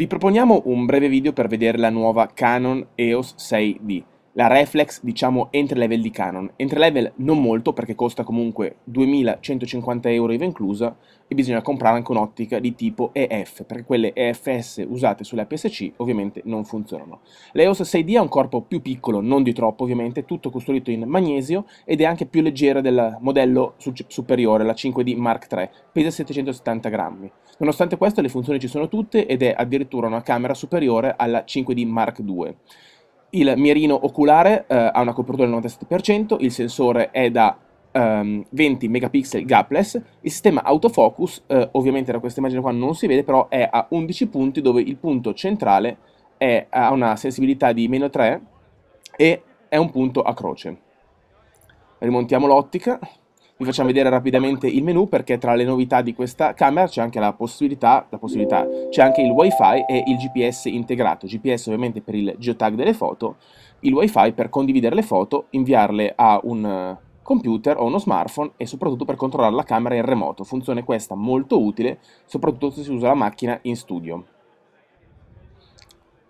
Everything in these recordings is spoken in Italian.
Vi proponiamo un breve video per vedere la nuova Canon EOS 6D la reflex diciamo entry level di Canon. Entry level non molto perché costa comunque 2150 euro IVA inclusa e bisogna comprare anche un'ottica di tipo EF perché quelle EFS usate sull'APS-C ovviamente non funzionano. L'EOS 6D ha un corpo più piccolo, non di troppo ovviamente, tutto costruito in magnesio ed è anche più leggera del modello superiore, la 5D Mark III, pesa 770 grammi. Nonostante questo le funzioni ci sono tutte ed è addirittura una camera superiore alla 5D Mark II. Il mirino oculare eh, ha una copertura del 97%, il sensore è da ehm, 20 megapixel gapless, il sistema autofocus, eh, ovviamente da questa immagine qua non si vede, però è a 11 punti dove il punto centrale è, ha una sensibilità di meno 3 e è un punto a croce. Rimontiamo l'ottica, vi facciamo vedere rapidamente il menu perché tra le novità di questa camera c'è anche la possibilità, la possibilità c'è anche il wifi e il GPS integrato, GPS ovviamente per il geotag delle foto, il wifi per condividere le foto, inviarle a un eh, computer o uno smartphone e soprattutto per controllare la camera in remoto, funzione questa molto utile soprattutto se si usa la macchina in studio.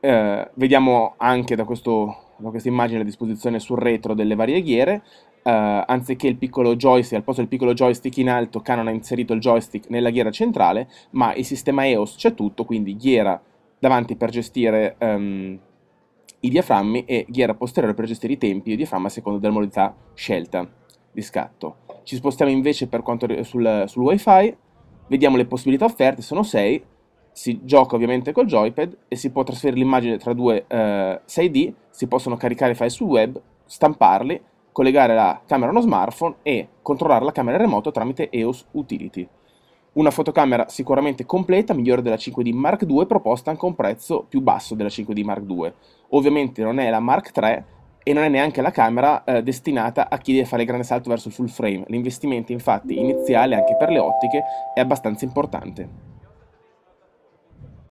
Eh, vediamo anche da questo questa immagine a disposizione sul retro delle varie ghiere, Uh, anziché il piccolo joystick, al posto del piccolo joystick in alto, Canon ha inserito il joystick nella ghiera centrale, ma il sistema EOS c'è tutto, quindi ghiera davanti per gestire um, i diaframmi e ghiera posteriore per gestire i tempi e i diaframma a seconda della modalità scelta di scatto. Ci spostiamo invece per quanto sul, sul wifi, vediamo le possibilità offerte, sono 6, si gioca ovviamente col joypad e si può trasferire l'immagine tra due uh, eh, 6D, si possono caricare file sul web, stamparli collegare la camera a uno smartphone e controllare la camera in remoto tramite EOS Utility. Una fotocamera sicuramente completa, migliore della 5D Mark II, proposta anche a un prezzo più basso della 5D Mark II. Ovviamente non è la Mark III e non è neanche la camera eh, destinata a chi deve fare il grande salto verso il full frame. L'investimento infatti iniziale anche per le ottiche è abbastanza importante.